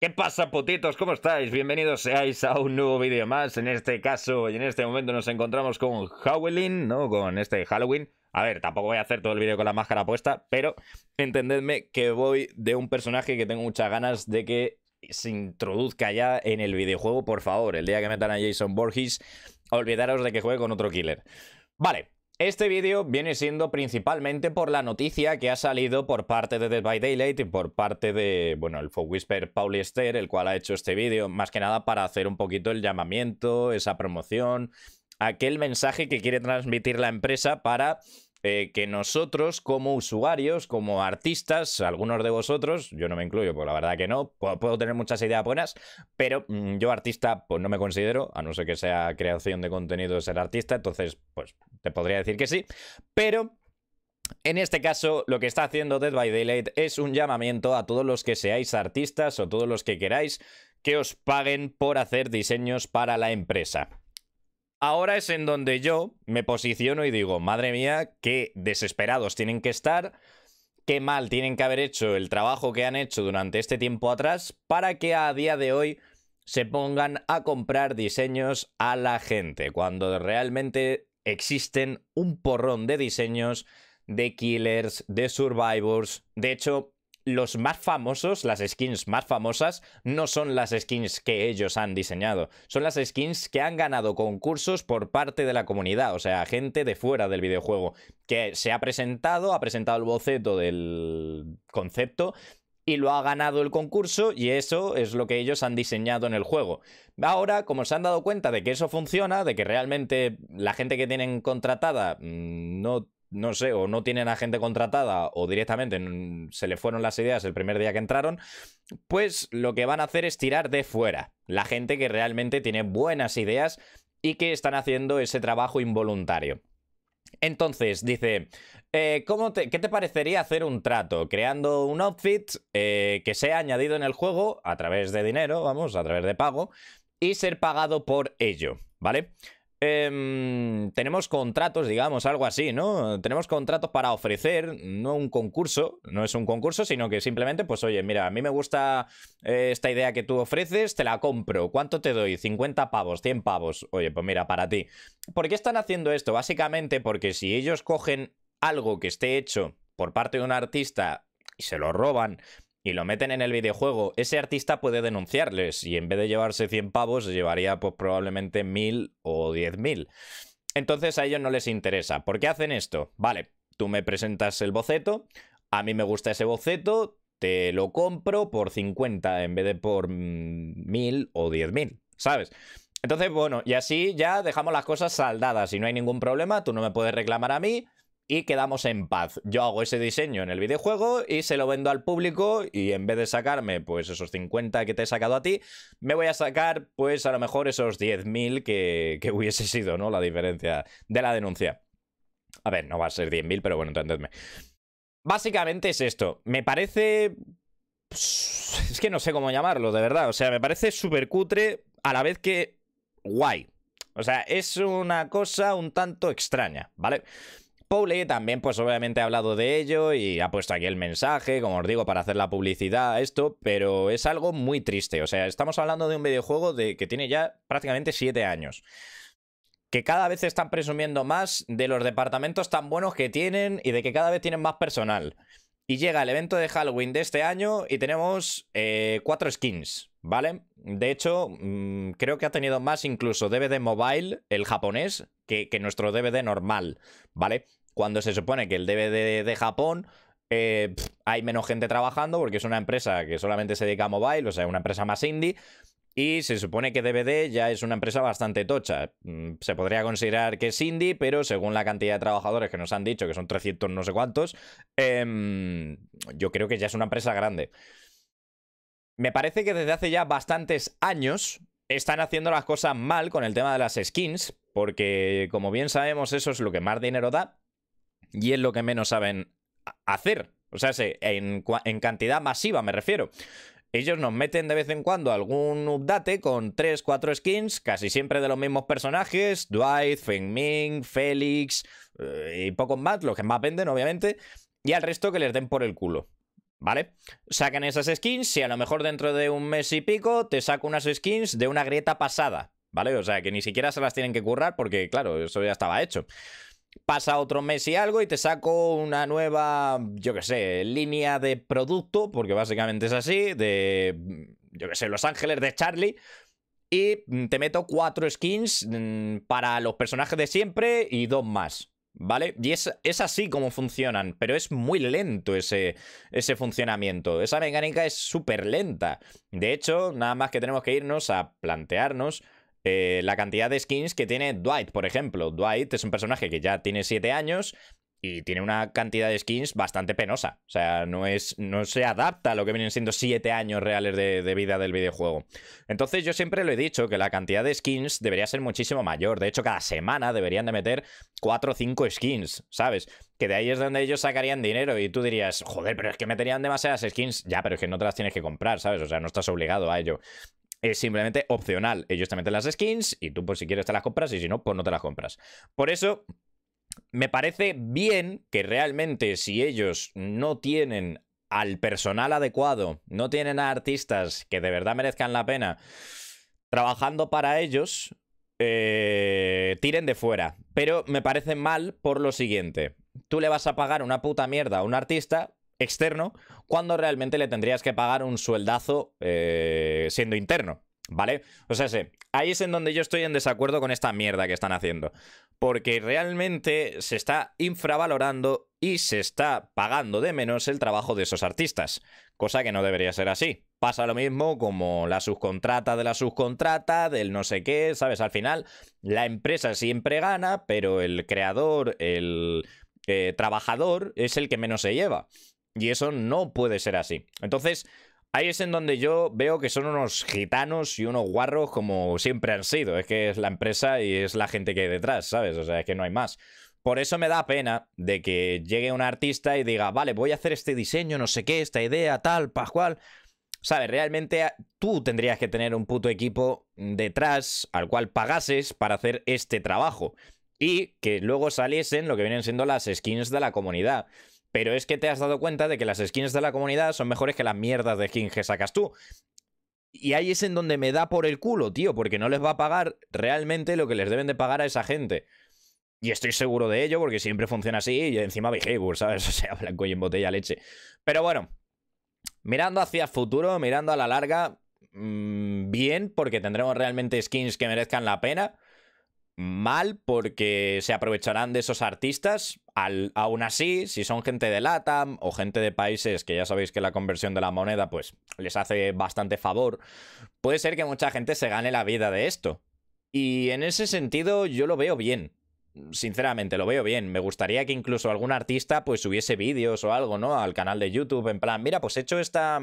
¿Qué pasa, potitos, ¿Cómo estáis? Bienvenidos seáis a un nuevo vídeo más. En este caso y en este momento nos encontramos con Halloween, ¿no? Con este Halloween. A ver, tampoco voy a hacer todo el vídeo con la máscara puesta, pero entendedme que voy de un personaje que tengo muchas ganas de que se introduzca ya en el videojuego, por favor. El día que metan a Jason Borges, olvidaros de que juegue con otro killer. Vale, este vídeo viene siendo principalmente por la noticia que ha salido por parte de Dead by Daylight y por parte de, bueno, el Fog Whisper Paul Ester, el cual ha hecho este vídeo, más que nada para hacer un poquito el llamamiento, esa promoción, aquel mensaje que quiere transmitir la empresa para eh, que nosotros como usuarios, como artistas, algunos de vosotros, yo no me incluyo, porque la verdad que no, puedo, tener muchas ideas buenas, pero mm, yo artista pues no me considero, a no ser que sea creación de contenido ser artista, entonces pues te podría decir que sí, pero... En este caso, lo que está haciendo Dead by Daylight es un llamamiento a todos los que seáis artistas o todos los que queráis que os paguen por hacer diseños para la empresa. Ahora es en donde yo me posiciono y digo, madre mía, qué desesperados tienen que estar, qué mal tienen que haber hecho el trabajo que han hecho durante este tiempo atrás para que a día de hoy se pongan a comprar diseños a la gente, cuando realmente existen un porrón de diseños de killers, de survivors. De hecho, los más famosos, las skins más famosas, no son las skins que ellos han diseñado, son las skins que han ganado concursos por parte de la comunidad, o sea, gente de fuera del videojuego, que se ha presentado, ha presentado el boceto del concepto y lo ha ganado el concurso y eso es lo que ellos han diseñado en el juego. Ahora, como se han dado cuenta de que eso funciona, de que realmente la gente que tienen contratada mm, no no sé, o no tienen a gente contratada o directamente se le fueron las ideas el primer día que entraron, pues lo que van a hacer es tirar de fuera la gente que realmente tiene buenas ideas y que están haciendo ese trabajo involuntario. Entonces, dice, eh, ¿cómo ¿qué te parecería hacer un trato? Creando un outfit eh, que sea añadido en el juego a través de dinero, vamos, a través de pago, y ser pagado por ello, ¿vale? Eh, tenemos contratos, digamos, algo así, ¿no? Tenemos contratos para ofrecer, no un concurso, no es un concurso, sino que simplemente, pues oye, mira, a mí me gusta eh, esta idea que tú ofreces, te la compro, ¿cuánto te doy? 50 pavos, 100 pavos, oye, pues mira, para ti. ¿Por qué están haciendo esto? Básicamente porque si ellos cogen algo que esté hecho por parte de un artista y se lo roban y lo meten en el videojuego, ese artista puede denunciarles y en vez de llevarse 100 pavos, llevaría pues probablemente 1000 o 10000. Entonces a ellos no les interesa. ¿Por qué hacen esto? Vale, tú me presentas el boceto, a mí me gusta ese boceto, te lo compro por 50 en vez de por 1000 mm, o 10000, ¿sabes? Entonces, bueno, y así ya dejamos las cosas saldadas. ...y no hay ningún problema, tú no me puedes reclamar a mí y quedamos en paz. Yo hago ese diseño en el videojuego y se lo vendo al público y en vez de sacarme pues esos 50 que te he sacado a ti, me voy a sacar pues a lo mejor esos 10.000 que, hubiese sido, ¿no? La diferencia de la denuncia. A ver, no va a ser 10.000, pero bueno, entendedme. Básicamente es esto. Me parece... Es que no sé cómo llamarlo, de verdad. O sea, me parece súper cutre a la vez que guay. O sea, es una cosa un tanto extraña, ¿vale? vale Paule también, pues obviamente ha hablado de ello y ha puesto aquí el mensaje, como os digo, para hacer la publicidad a esto, pero es algo muy triste. O sea, estamos hablando de un videojuego de, que tiene ya prácticamente siete años que cada vez están presumiendo más de los departamentos tan buenos que tienen y de que cada vez tienen más personal. Y llega el evento de Halloween de este año y tenemos eh, cuatro skins, ¿vale? De hecho, mm, creo que ha tenido más incluso DVD mobile, el japonés, que nuestro DVD normal, ¿vale? cuando se supone que el DVD de Japón eh, hay menos gente trabajando porque es una empresa que solamente se dedica a mobile, o sea, una empresa más indie. Y se supone que DVD ya es una empresa bastante tocha. Mm, se podría considerar que es indie, pero según la cantidad de trabajadores que nos han dicho, que son 300 no sé cuántos, em, yo creo que ya es una empresa grande. Me parece que desde hace ya bastantes años están haciendo las cosas mal con el tema de las skins, porque como bien sabemos eso es lo que más dinero da y es lo que menos saben hacer. O sea, en, en cantidad masiva me refiero. Ellos nos meten de vez en cuando algún update con 3, 4 skins, casi siempre de los mismos personajes, Dwight, Ming, Félix eh, y pocos más, los que más venden obviamente, y al resto que les den por el culo. ¿Vale? Sacan esas skins y a lo mejor dentro de un mes y pico te saco unas skins de una grieta pasada, ¿vale? O sea, que ni siquiera se las tienen que currar porque, claro, eso ya estaba hecho pasa otro mes y algo y te saco una nueva, yo qué sé, línea de producto, porque básicamente es así, de, yo qué sé, Los Ángeles de Charlie. Y mm, te meto cuatro skins mm, para los personajes de siempre y dos más. ¿Vale? Y es, así como funcionan, pero es muy lento ese, ese funcionamiento. Esa mecánica es súper lenta. De hecho, nada más que tenemos que irnos a plantearnos eh, la cantidad de skins que tiene Dwight, por ejemplo. Dwight es un personaje que ya tiene 7 años y tiene una cantidad de skins bastante penosa. O sea, no, es, no se adapta a lo que vienen siendo 7 años reales de, de, vida del videojuego. Entonces yo siempre lo he dicho, que la cantidad de skins debería ser muchísimo mayor. De hecho, cada semana deberían de meter 4 o 5 skins, ¿sabes? Que de ahí es donde ellos sacarían dinero y tú dirías, joder, pero es que meterían demasiadas skins. Ya, pero es que no te las tienes que comprar, ¿sabes? O sea, no estás obligado a ello es simplemente opcional. Ellos te meten las skins y tú, por pues, si quieres, te las compras y si no, pues no te las compras. Por eso, me parece bien que realmente si ellos no tienen al personal adecuado, no tienen a artistas que de verdad merezcan la pena trabajando para ellos, eh, tiren de fuera. Pero me parece mal por lo siguiente. Tú le vas a pagar una puta mierda a un artista externo cuando realmente le tendrías que pagar un sueldazo eh, siendo interno. ¿Vale? O sea, sí, ahí es en donde yo estoy en desacuerdo con esta mierda que están haciendo. Porque realmente se está infravalorando y se está pagando de menos el trabajo de esos artistas. Cosa que no debería ser así. Pasa lo mismo como la subcontrata de la subcontrata, del no sé qué, ¿sabes? Al final, la empresa siempre gana, pero el creador, el eh, trabajador, es el que menos se lleva. Y eso no puede ser así. Entonces, ahí es en donde yo veo que son unos gitanos y unos guarros como siempre han sido. Es que es la empresa y es la gente que hay detrás, ¿sabes? O sea, es que no hay más. Por eso me da pena de que llegue un artista y diga, vale, voy a hacer este diseño, no sé qué, esta idea, tal, pascual. ¿Sabes? Realmente ah, tú tendrías que tener un puto equipo detrás al cual pagases para hacer este trabajo. Y que luego saliesen lo que vienen siendo las skins de la comunidad pero es que te has dado cuenta de que las skins de la comunidad son mejores que las mierdas de skins que sacas tú. Y ahí es en donde me da por el culo, tío, porque no les va a pagar realmente lo que les deben de pagar a esa gente. Y estoy seguro de ello porque siempre funciona así y encima behavior, ¿sabes? O sea, blanco y en botella leche. Pero bueno, mirando hacia el futuro, mirando a la larga, mm, bien, porque tendremos realmente skins que merezcan la pena mal porque se aprovecharán de esos artistas. aún así, si son gente de LATAM o gente de países que ya sabéis que la conversión de la moneda pues les hace bastante favor, puede ser que mucha gente se gane la vida de esto. Y en ese sentido yo lo veo bien. Sinceramente, lo veo bien. Me gustaría que incluso algún artista pues subiese vídeos o algo, ¿no? Al canal de YouTube, en plan, mira, pues he hecho esta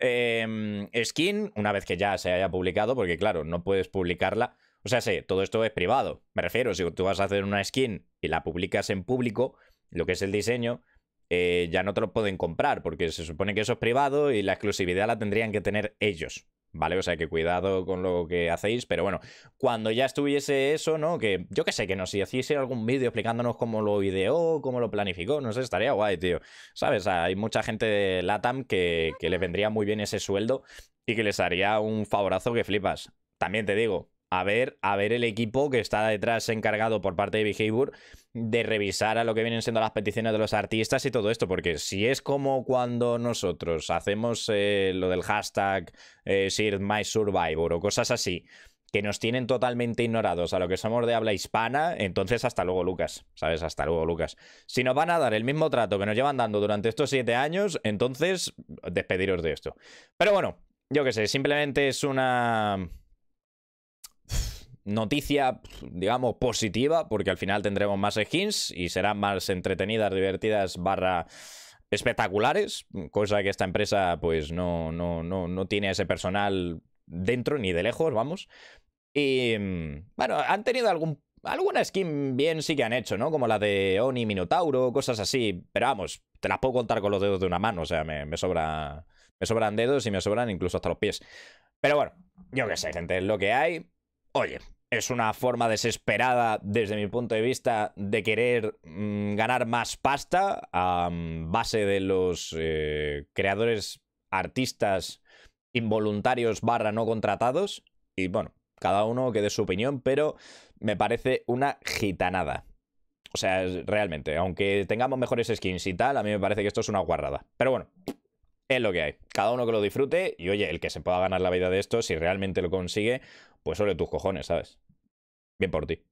em, skin, una vez que ya se haya publicado, porque claro, no puedes publicarla o sea, sí, todo esto es privado. Me refiero, si tú vas a hacer una skin y la publicas en público, lo que es el diseño, eh, ya no te lo pueden comprar porque se supone que eso es privado y la exclusividad la tendrían que tener ellos. ¿Vale? O sea que cuidado con lo que hacéis, pero bueno, cuando ya estuviese eso, ¿no? Que yo qué sé, que nos si hiciese algún vídeo explicándonos cómo lo ideó, cómo lo planificó, no sé, estaría guay, tío. ¿Sabes? Hay mucha gente de LATAM que, que les vendría muy bien ese sueldo y que les haría un favorazo que flipas. También te digo, a ver, a ver el equipo que está detrás encargado por parte de Behavior de revisar a lo que vienen siendo las peticiones de los artistas y todo esto, porque si es como cuando nosotros hacemos eh, lo del hashtag eh, My Survivor o cosas así, que nos tienen totalmente ignorados a lo que somos de habla hispana, entonces hasta luego Lucas, ¿sabes? Hasta luego Lucas. Si nos van a dar el mismo trato que nos llevan dando durante estos siete años, entonces despediros de esto. Pero bueno, yo qué sé, simplemente es una noticia, digamos, positiva, porque al final tendremos más skins y serán más entretenidas, divertidas, barra espectaculares, cosa que esta empresa pues no, no, no, no tiene ese personal dentro ni de lejos, vamos. Y bueno, han tenido algún alguna skin bien sí que han hecho, ¿no? Como la de Oni Minotauro, cosas así. Pero vamos, te las puedo contar con los dedos de una mano. O sea, me, sobra, me sobran dedos y me sobran incluso hasta los pies. Pero bueno, yo qué sé, gente, lo que hay. Oye, es una forma desesperada, desde mi punto de vista, de querer mm, ganar más pasta a mm, base de los eh, creadores artistas involuntarios barra no contratados. Y bueno, cada uno que dé su opinión, pero me parece una gitanada. O sea, realmente, aunque tengamos mejores skins y tal, a mí me parece que esto es una guarrada. Pero bueno, es lo que hay. Cada uno que lo disfrute y oye, el que se pueda ganar la vida de esto, si realmente lo consigue, pues sobre tus cojones, ¿sabes? Bien por ti.